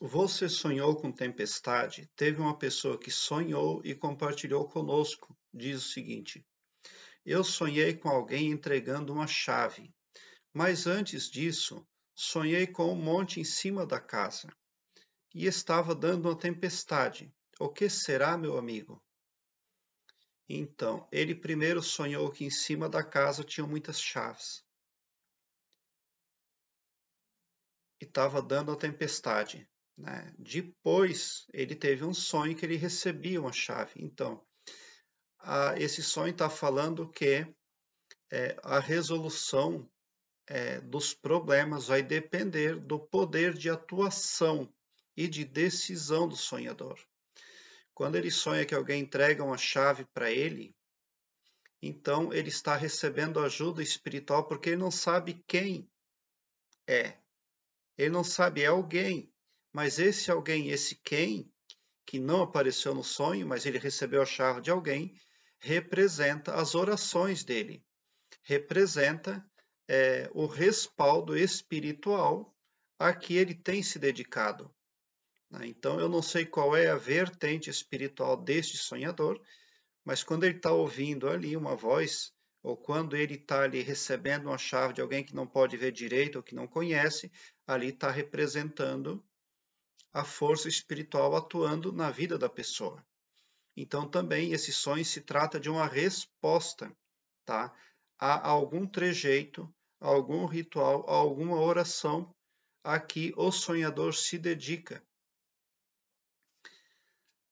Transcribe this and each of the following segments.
Você sonhou com tempestade? Teve uma pessoa que sonhou e compartilhou conosco. Diz o seguinte: Eu sonhei com alguém entregando uma chave, mas antes disso, sonhei com um monte em cima da casa e estava dando uma tempestade. O que será, meu amigo? Então, ele primeiro sonhou que em cima da casa tinham muitas chaves e estava dando a tempestade. Né? Depois, ele teve um sonho que ele recebia uma chave. Então, a, esse sonho está falando que é, a resolução é, dos problemas vai depender do poder de atuação e de decisão do sonhador. Quando ele sonha que alguém entrega uma chave para ele, então ele está recebendo ajuda espiritual porque ele não sabe quem é. Ele não sabe, é alguém. Mas esse alguém, esse quem, que não apareceu no sonho, mas ele recebeu a chave de alguém, representa as orações dele, representa é, o respaldo espiritual a que ele tem se dedicado. Né? Então, eu não sei qual é a vertente espiritual deste sonhador, mas quando ele está ouvindo ali uma voz, ou quando ele está ali recebendo uma chave de alguém que não pode ver direito ou que não conhece, ali está representando a força espiritual atuando na vida da pessoa. Então, também, esse sonho se trata de uma resposta tá? a algum trejeito, a algum ritual, a alguma oração a que o sonhador se dedica.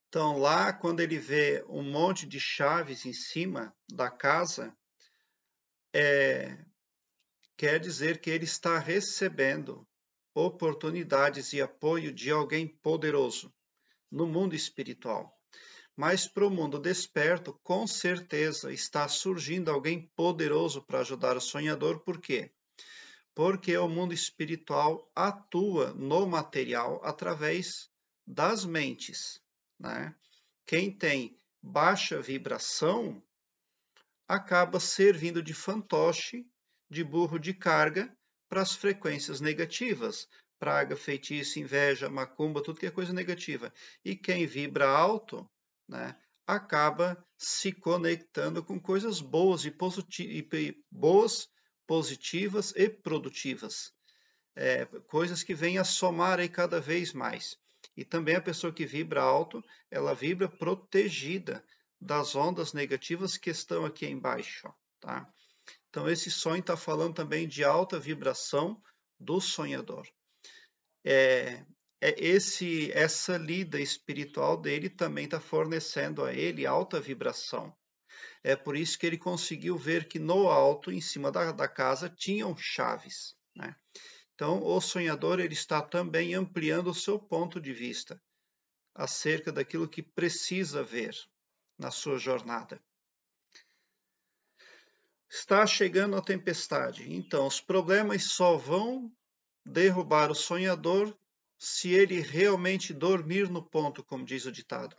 Então, lá, quando ele vê um monte de chaves em cima da casa, é, quer dizer que ele está recebendo oportunidades e apoio de alguém poderoso no mundo espiritual. Mas para o mundo desperto, com certeza está surgindo alguém poderoso para ajudar o sonhador, por quê? Porque o mundo espiritual atua no material através das mentes. Né? Quem tem baixa vibração acaba servindo de fantoche, de burro de carga para as frequências negativas, praga, feitiço, inveja, macumba, tudo que é coisa negativa. E quem vibra alto, né, acaba se conectando com coisas boas e, e boas, positivas e produtivas. É, coisas que vêm a somar aí cada vez mais. E também a pessoa que vibra alto, ela vibra protegida das ondas negativas que estão aqui embaixo. Ó, tá? Então, esse sonho está falando também de alta vibração do sonhador. É, é esse essa lida espiritual dele também está fornecendo a ele alta vibração. É por isso que ele conseguiu ver que no alto, em cima da, da casa, tinham chaves. Né? Então, o sonhador ele está também ampliando o seu ponto de vista acerca daquilo que precisa ver na sua jornada. Está chegando a tempestade. Então, os problemas só vão derrubar o sonhador se ele realmente dormir no ponto, como diz o ditado,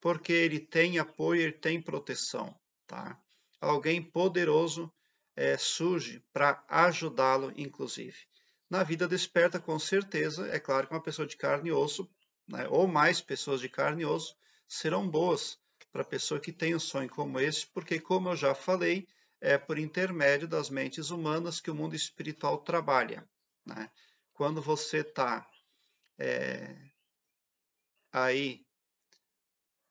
porque ele tem apoio, ele tem proteção, tá? Alguém poderoso é, surge para ajudá-lo, inclusive. Na vida desperta, com certeza, é claro que uma pessoa de carne e osso, né, ou mais pessoas de carne e osso, serão boas para a pessoa que tem um sonho como esse, porque, como eu já falei, é por intermédio das mentes humanas que o mundo espiritual trabalha. Né? Quando você está é, aí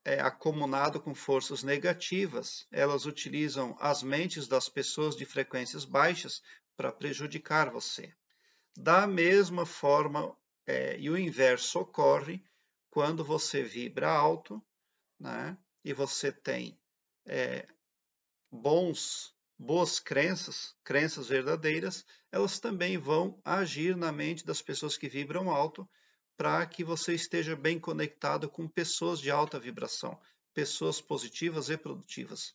é, acomunado com forças negativas, elas utilizam as mentes das pessoas de frequências baixas para prejudicar você. Da mesma forma, é, e o inverso ocorre quando você vibra alto né, e você tem é, bons boas crenças, crenças verdadeiras, elas também vão agir na mente das pessoas que vibram alto para que você esteja bem conectado com pessoas de alta vibração, pessoas positivas e produtivas.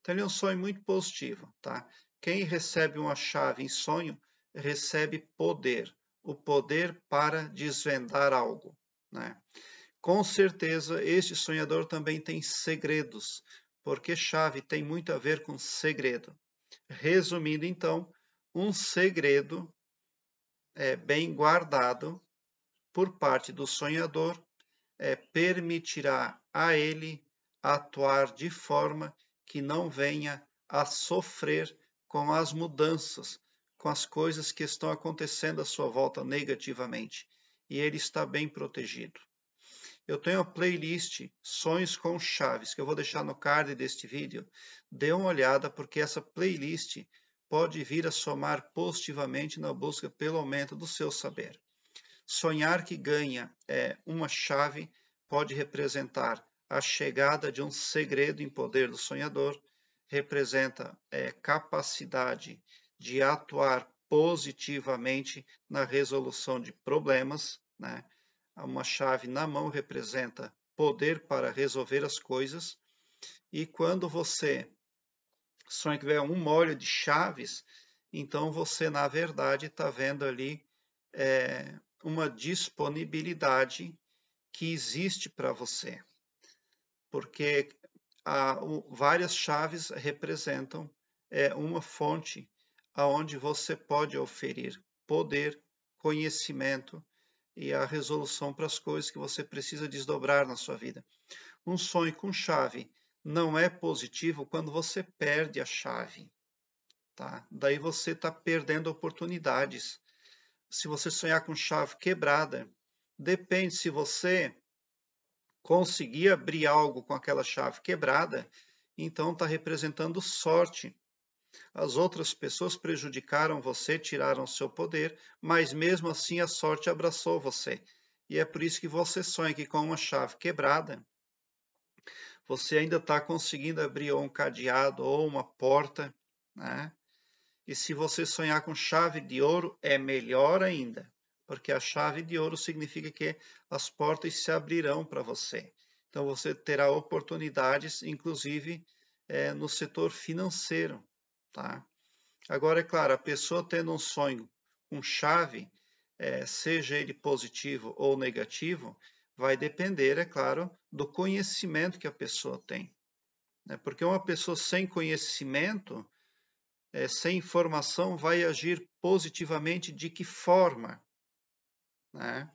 Então, ele é um sonho muito positivo, tá? Quem recebe uma chave em sonho recebe poder, o poder para desvendar algo, né? Com certeza, este sonhador também tem segredos, porque chave tem muito a ver com segredo. Resumindo, então, um segredo é bem guardado por parte do sonhador é, permitirá a ele atuar de forma que não venha a sofrer com as mudanças, com as coisas que estão acontecendo à sua volta negativamente. E ele está bem protegido eu tenho a playlist Sonhos com Chaves, que eu vou deixar no card deste vídeo. Dê uma olhada, porque essa playlist pode vir a somar positivamente na busca pelo aumento do seu saber. Sonhar que ganha é uma chave pode representar a chegada de um segredo em poder do sonhador, representa é, capacidade de atuar positivamente na resolução de problemas, né? uma chave na mão representa poder para resolver as coisas. E quando você sonha que vê um molho de chaves, então você, na verdade, está vendo ali é, uma disponibilidade que existe para você. Porque o, várias chaves representam é, uma fonte aonde você pode oferir poder, conhecimento, e a resolução para as coisas que você precisa desdobrar na sua vida. Um sonho com chave não é positivo quando você perde a chave. Tá? Daí você está perdendo oportunidades. Se você sonhar com chave quebrada, depende se você conseguir abrir algo com aquela chave quebrada, então está representando sorte. As outras pessoas prejudicaram você, tiraram seu poder, mas mesmo assim a sorte abraçou você. E é por isso que você sonha que com uma chave quebrada, você ainda está conseguindo abrir um cadeado ou uma porta, né? E se você sonhar com chave de ouro, é melhor ainda, porque a chave de ouro significa que as portas se abrirão para você. Então você terá oportunidades, inclusive é, no setor financeiro. Tá? Agora, é claro, a pessoa tendo um sonho com um chave, é, seja ele positivo ou negativo, vai depender, é claro, do conhecimento que a pessoa tem. Né? Porque uma pessoa sem conhecimento, é, sem informação, vai agir positivamente de que forma? Né?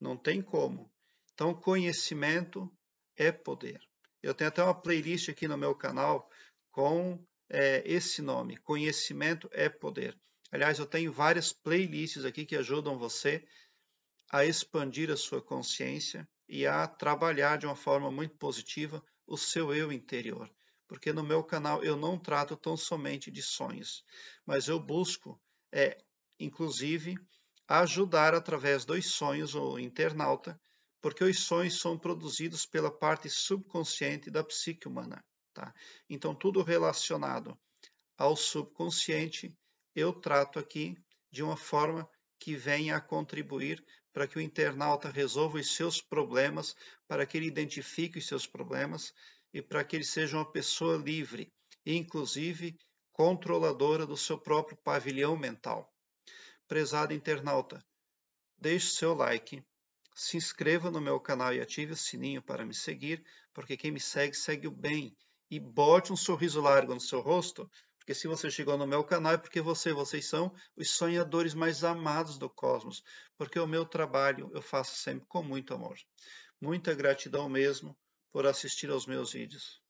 Não tem como. Então, conhecimento é poder. Eu tenho até uma playlist aqui no meu canal com é, esse nome, Conhecimento é Poder. Aliás, eu tenho várias playlists aqui que ajudam você a expandir a sua consciência e a trabalhar de uma forma muito positiva o seu eu interior. Porque no meu canal eu não trato tão somente de sonhos, mas eu busco, é, inclusive, ajudar através dos sonhos o internauta, porque os sonhos são produzidos pela parte subconsciente da psique humana. Tá? Então, tudo relacionado ao subconsciente, eu trato aqui de uma forma que venha a contribuir para que o internauta resolva os seus problemas, para que ele identifique os seus problemas e para que ele seja uma pessoa livre, inclusive controladora do seu próprio pavilhão mental. Prezado internauta, deixe seu like, se inscreva no meu canal e ative o sininho para me seguir, porque quem me segue segue o bem e bote um sorriso largo no seu rosto, porque se você chegou no meu canal é porque você, vocês são os sonhadores mais amados do cosmos, porque o meu trabalho eu faço sempre com muito amor. Muita gratidão mesmo por assistir aos meus vídeos.